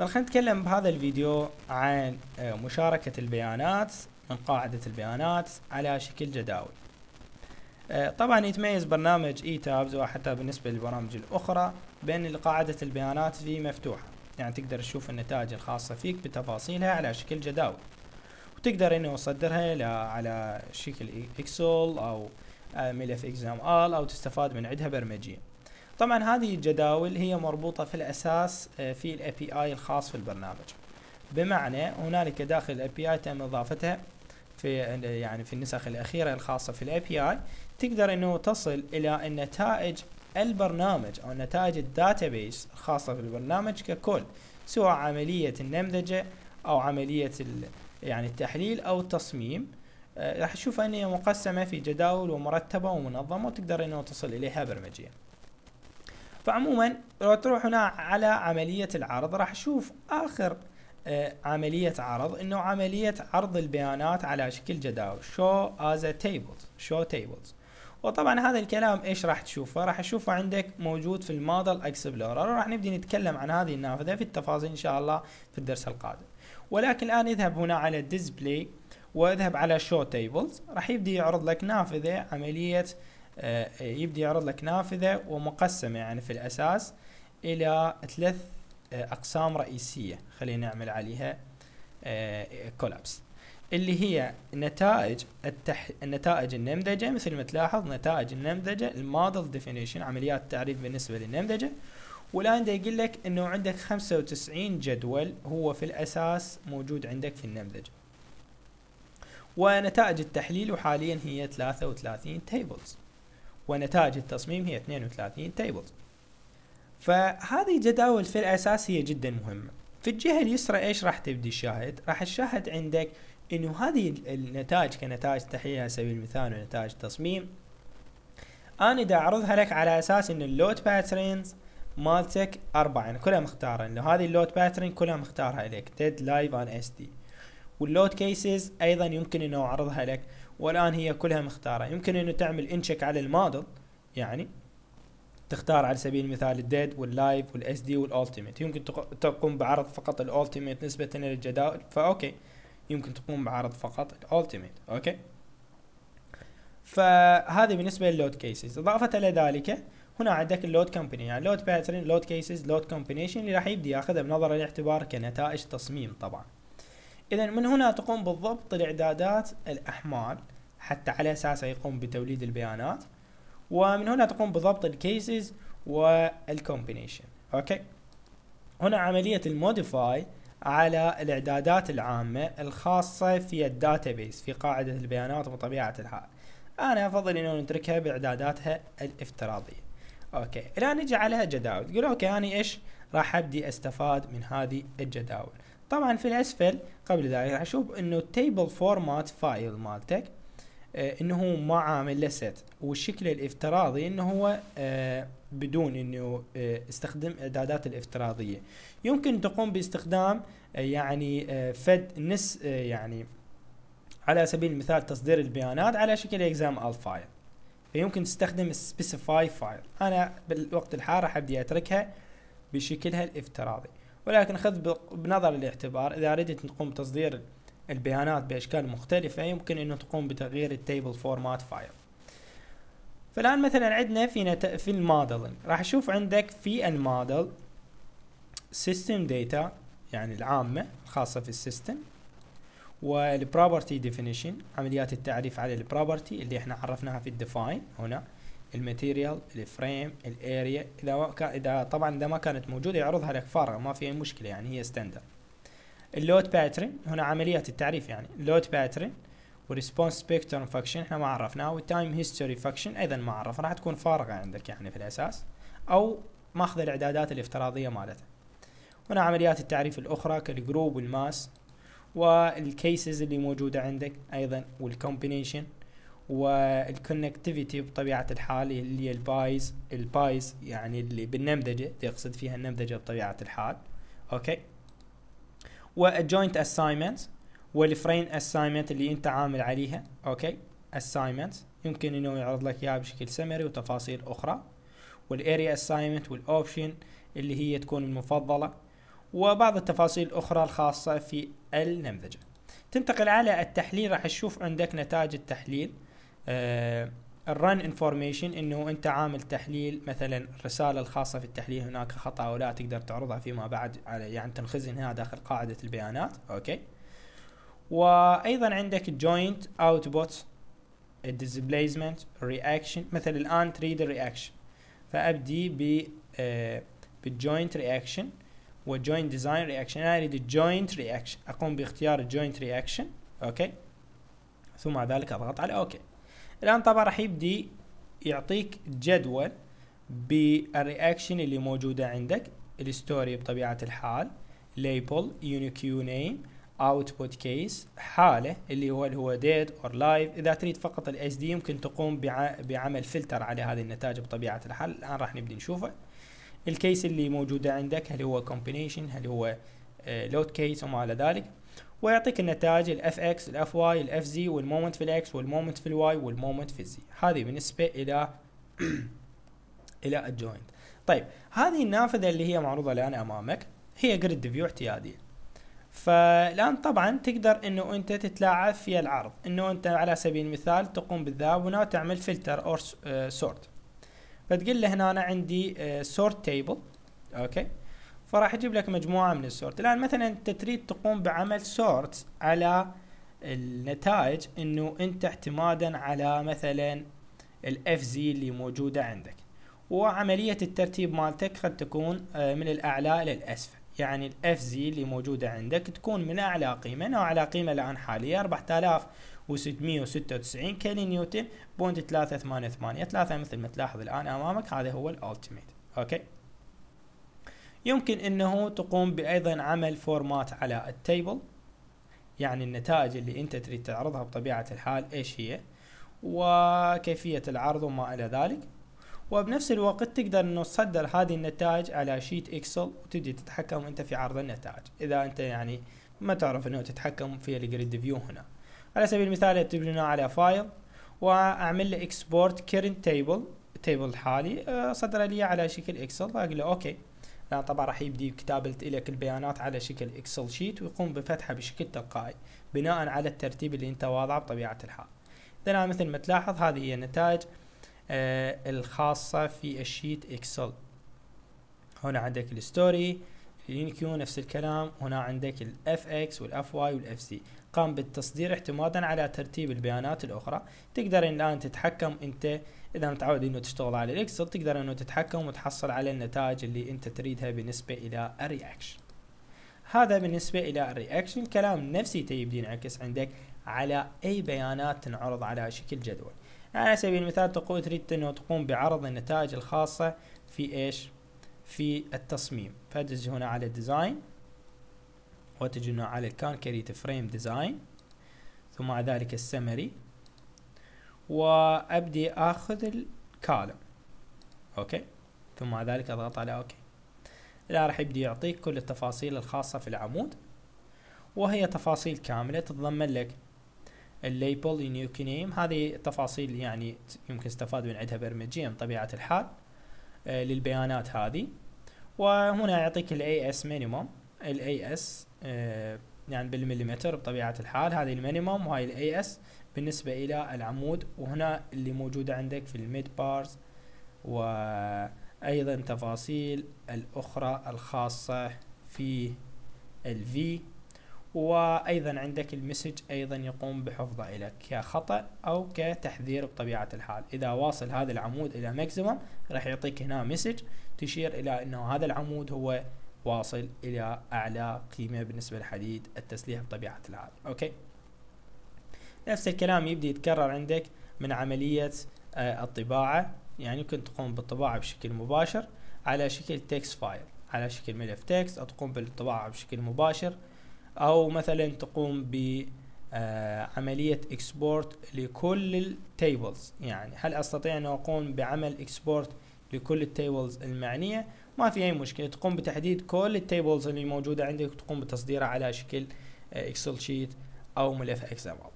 خلينا نتكلم بهذا الفيديو عن آه، مشاركة البيانات من قاعدة البيانات على شكل جداول آه، طبعا يتميز برنامج اي تابز وحتى بالنسبة للبرامج الأخرى بأن قاعدة البيانات فيه مفتوحة يعني تقدر تشوف النتائج الخاصة فيك بتفاصيلها على شكل جداول وتقدر انه تصدرها على شكل اكسل او آه، ملف اكزام ال او تستفاد من عدها برمجيا طبعا هذه الجداول هي مربوطة في الأساس آه، في الـ API الخاص في البرنامج بمعنى هنالك داخل الـ API تم اضافتها في يعني في النسخ الأخيرة الخاصة في الـ API تقدر انه تصل الى النتائج البرنامج او نتائج الداتابيس الخاصة في البرنامج ككل سواء عملية النمذجة او عملية يعني التحليل او التصميم آه، راح تشوف أنها مقسمة في جداول ومرتبة ومنظمة وتقدر انه تصل اليها برمجيا فعموما لو تروح هنا على عملية العرض راح تشوف آخر آه، عملية عرض انه عملية عرض البيانات على شكل جداول show as a شو show tables وطبعا هذا الكلام ايش راح تشوفه راح تشوفه عندك موجود في الموديل اكسبلورر وراح نبدي نتكلم عن هذه النافذة في التفاصيل ان شاء الله في الدرس القادم ولكن الان اذهب هنا على ديسبلاي واذهب على شو تيبلز راح يبدي يعرض لك نافذة عملية آه، يبدي يعرض لك نافذة ومقسمة يعني في الأساس إلى ثلاث آه، أقسام رئيسية خلينا نعمل عليها كولابس آه، اللي هي نتائج التح... النتائج النمذجة مثل ما تلاحظ نتائج النمذجة الموديل ديفينيشن عمليات التعريف بالنسبة للنمذجة والآن ده يقول لك أنه عندك 95 جدول هو في الأساس موجود عندك في النمذجة ونتائج التحليل وحاليا هي 33 تيبلز ونتائج التصميم هي 32 تيبلز فهذه جداول في الأساس هي جدا مهمة في الجهة اليسرى ايش راح تبدي الشاهد راح الشاهد عندك انه هذه النتائج كنتائج تحليل على سبيل المثال ونتائج تصميم انا دا اعرضها لك على اساس ان اللود باترنز مالتك اربعة يعني كلها مختارة لو هذه اللود باترن كلها مختارها لك تد لايف اون اس دي واللود كيسز ايضا يمكن انه اعرضها لك والان هي كلها مختاره يمكن انه تعمل انشك على الموديل يعني تختار على سبيل المثال الديد واللايف والاس دي والالتيميت يمكن تقوم بعرض فقط الالتيميت نسبه للجداول فاوكي يمكن تقوم بعرض فقط الالتيميت اوكي فهذه بالنسبه للود كيسز اضافه الى ذلك هنا عندك اللود كومبيني يعني لود باترن لود كيسز لود كومبينيشن اللي راح يبدي ياخذها بنظر الاعتبار كنتائج تصميم طبعا اذا من هنا تقوم بالضبط الاعدادات الاحمال حتى على اساسها يقوم بتوليد البيانات ومن هنا تقوم بضبط الكيسز والكومبينيشن اوكي هنا عملية الموديفاي على الاعدادات العامة الخاصة في الداتابيس في قاعدة البيانات وطبيعة الحال انا افضل انه نتركها باعداداتها الافتراضية اوكي الان نجي على جداول تقول اوكي انا ايش راح ابدي استفاد من هذه الجداول طبعا في الاسفل قبل ذلك راح اشوف انه التيبل فورمات فايل مالتك آه انه ما عامل له سيت والشكل الافتراضي انه هو آه بدون انه آه استخدم اعدادات الافتراضيه يمكن تقوم باستخدام آه يعني آه فد نس آه يعني على سبيل المثال تصدير البيانات على شكل اكزام ال فايل فيمكن تستخدم سبيسيفاي فايل انا بالوقت الحالي راح ابدي اتركها بشكلها الافتراضي ولكن خذ بنظر الاعتبار إذا أردت تقوم بتصدير البيانات بأشكال مختلفة يمكن أن تقوم بتغيير التيبل فورمات فايل فالآن مثلا عندنا في نت... في الموديلنج راح أشوف عندك في المودل سيستم داتا يعني العامة الخاصة في السيستم والبروبرتي ديفينيشن عمليات التعريف على البروبرتي اللي احنا عرفناها في الديفاين هنا الماتيريال الفريم الاريا اذا اذا طبعا اذا ما كانت موجوده يعرضها لك فارغه ما في اي مشكله يعني هي ستاندرد اللود باترن هنا عمليات التعريف يعني لود باترن وريسبونس سبيكترم فاكشن احنا ما عرفناه والتايم هيستوري فاكشن ايضا ما عرف راح تكون فارغه عندك يعني في الاساس او ماخذ الاعدادات الافتراضيه مالتها هنا عمليات التعريف الاخرى كالجروب والماس والكيسز اللي موجوده عندك ايضا والكومبينيشن والكونكتيفيتي بطبيعه الحال اللي هي البايز البايز يعني اللي بالنمذجه يقصد فيها النمذجه بطبيعه الحال اوكي والجوينت اساينمنت والفريم اساينمنت اللي انت عامل عليها اوكي اساينمنت يمكن انه يعرض لك اياها بشكل سمري وتفاصيل اخرى والاريا اساينمنت والاوبشن اللي هي تكون المفضله وبعض التفاصيل الاخرى الخاصه في النمذجه تنتقل على التحليل راح تشوف عندك نتائج التحليل آه، الرن انفورميشن انه انت عامل تحليل مثلا الرساله الخاصه في التحليل هناك خطا او لا تقدر تعرضها فيما بعد على يعني تنخزنها داخل قاعده البيانات اوكي وايضا عندك جوينت اوتبوت الديسبليسمنت رياكشن مثلا الان تريد الرياكشن فابدي ب بالجوينت رياكشن والجوينت ديزاين رياكشن انا اريد الجوينت رياكشن اقوم باختيار الجوينت رياكشن اوكي ثم بعد ذلك اضغط على اوكي الان طبعا راح يبدي يعطيك جدول بالرياكشن اللي موجوده عندك الستوري بطبيعه الحال ليبل يونيكيو نيم اوتبوت كيس حاله اللي هو اللي هو ديد اور لايف اذا تريد فقط الاس دي يمكن تقوم بعمل فلتر على هذه النتائج بطبيعه الحال الان راح نبدي نشوفه الكيس اللي موجوده عندك هل هو كومبينيشن هل هو لود آه، كيس وما الى ذلك ويعطيك النتائج الاف اكس الاف واي الاف زي والمومنت في الاكس والمومنت في الواي والمومنت في الزي هذه بالنسبه الى الى الجوينت طيب هذه النافذه اللي هي معروضه الان امامك هي جريد فيو اعتياديه فالان طبعا تقدر انه انت تتلاعب في العرض انه انت على سبيل المثال تقوم بالذهاب هنا وتعمل فلتر اور سورت فتقول له هنا أنا عندي سورت آه، تيبل اوكي فراح يجيب لك مجموعه من السورت الان مثلا انت تريد تقوم بعمل سورت على النتائج انه انت اعتمادا على مثلا الاف زي اللي موجوده عندك وعمليه الترتيب مالتك قد تكون آه، من الاعلى الى الاسفل يعني الاف زي اللي موجوده عندك تكون من اعلى قيمه انا اعلى قيمه الان حاليا 4696 كيلو نيوتن بوند 388 3 مثل ما تلاحظ الان امامك هذا هو الالتيميت اوكي يمكن انه تقوم بايضا عمل فورمات على التيبل يعني النتائج اللي انت تريد تعرضها بطبيعة الحال ايش هي وكيفية العرض وما الى ذلك وبنفس الوقت تقدر انه تصدر هذه النتائج على شيت اكسل وتجي تتحكم انت في عرض النتائج اذا انت يعني ما تعرف انه تتحكم في الجريد فيو هنا على سبيل المثال اكتب على فايل واعمل له اكسبورت كيرنت تيبل التيبل الحالي صدر لي على شكل اكسل اقول له اوكي لان طبعا راح يبدي كتابه لك البيانات على شكل اكسل شيت ويقوم بفتحها بشكل تلقائي بناء على الترتيب اللي انت واضعه بطبيعه الحال اذا مثل ما تلاحظ هذه هي النتائج آه الخاصه في الشيت اكسل هنا عندك الستوري اليونيكيو نفس الكلام هنا عندك الاف اكس والاف واي والاف زي قام بالتصدير اعتمادا على ترتيب البيانات الاخرى تقدر الان تتحكم انت اذا متعود انه تشتغل على الاكسل تقدر انه تتحكم وتحصل على النتائج اللي انت تريدها بالنسبه الى الرياكشن هذا بالنسبه الى الرياكشن الكلام نفسي تبدي ينعكس عندك على اي بيانات تنعرض على شكل جدول على سبيل المثال تقول تريد انه تقوم بعرض النتائج الخاصه في ايش في التصميم فادز هنا على ديزاين وتجدنا على الكونكريت فريم ديزاين ثم بعد ذلك السمري وابدي اخذ الكالم اوكي ثم بعد ذلك اضغط على اوكي لا راح يبدي يعطيك كل التفاصيل الخاصة في العمود وهي تفاصيل كاملة تتضمن لك الليبل يونيك نيم هذه تفاصيل يعني يمكن استفاد من عندها برمجيا بطبيعة الحال آه، للبيانات هذه وهنا يعطيك الاي اس مينيموم الاي اس آه، يعني بالمليمتر بطبيعه الحال هذه المينيموم وهاي الاي اس بالنسبه الى العمود وهنا اللي موجوده عندك في الميد بارز وايضا تفاصيل الاخرى الخاصه في الفي وايضا عندك المسج ايضا يقوم بحفظه لك كخطا او كتحذير بطبيعه الحال اذا واصل هذا العمود الى ماكسيمم راح يعطيك هنا مسج تشير الى انه هذا العمود هو واصل إلى أعلى قيمة بالنسبة لحديد التسليح بطبيعة الحال أوكي نفس الكلام يبدأ يتكرر عندك من عملية آه، الطباعة يعني يمكن تقوم بالطباعة بشكل مباشر على شكل تكست فايل على شكل ملف تكست أو تقوم بالطباعة بشكل مباشر أو مثلا تقوم ب آه، عملية اكسبورت لكل التيبلز يعني هل استطيع ان اقوم بعمل اكسبورت لكل التيبلز المعنية ما في اي مشكله تقوم بتحديد كل التيبلز اللي موجوده عندك وتقوم بتصديرها على شكل اكسل شيت او ملف اكس ام